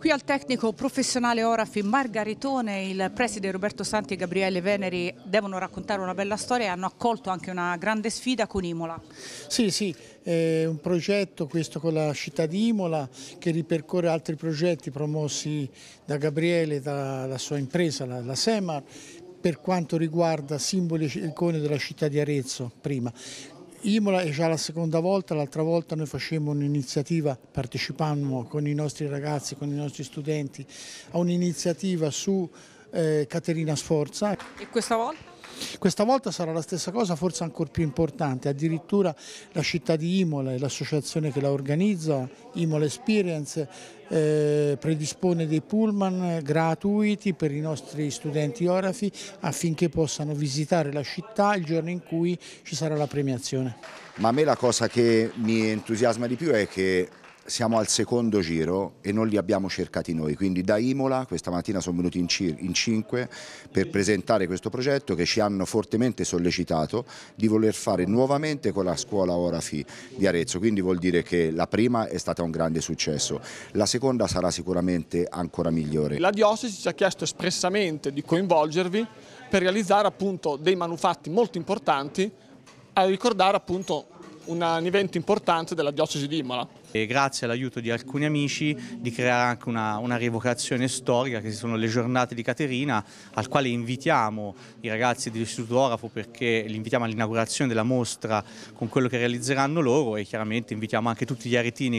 Qui al tecnico professionale Orafi Margaritone, il preside Roberto Santi e Gabriele Veneri devono raccontare una bella storia e hanno accolto anche una grande sfida con Imola. Sì, sì, è un progetto questo con la città di Imola che ripercorre altri progetti promossi da Gabriele, e dalla sua impresa, la, la Semar, per quanto riguarda simboli e icone della città di Arezzo prima. Imola è già la seconda volta, l'altra volta noi facemmo un'iniziativa, partecipammo con i nostri ragazzi, con i nostri studenti a un'iniziativa su eh, Caterina Sforza. E questa volta? Questa volta sarà la stessa cosa, forse ancora più importante, addirittura la città di Imola e l'associazione che la organizza, Imola Experience, eh, predispone dei pullman gratuiti per i nostri studenti orafi affinché possano visitare la città il giorno in cui ci sarà la premiazione. Ma a me la cosa che mi entusiasma di più è che siamo al secondo giro e non li abbiamo cercati noi, quindi da Imola questa mattina sono venuti in, cinque per presentare questo progetto che ci hanno fortemente sollecitato di voler fare nuovamente con la scuola Orafi di Arezzo, quindi vuol dire che la prima è stata un grande successo, la seconda sarà sicuramente ancora migliore. La diocesi ci ha chiesto espressamente di coinvolgervi per realizzare appunto dei manufatti molto importanti a ricordare appunto eh, un evento importante della diocesi di Imola. E grazie all'aiuto di alcuni amici di creare anche una, una rievocazione storica che sono le giornate di Caterina al quale invitiamo i ragazzi dell'Istituto Orafo perché li invitiamo all'inaugurazione della mostra con quello che realizzeranno loro e chiaramente invitiamo anche tutti gli aretini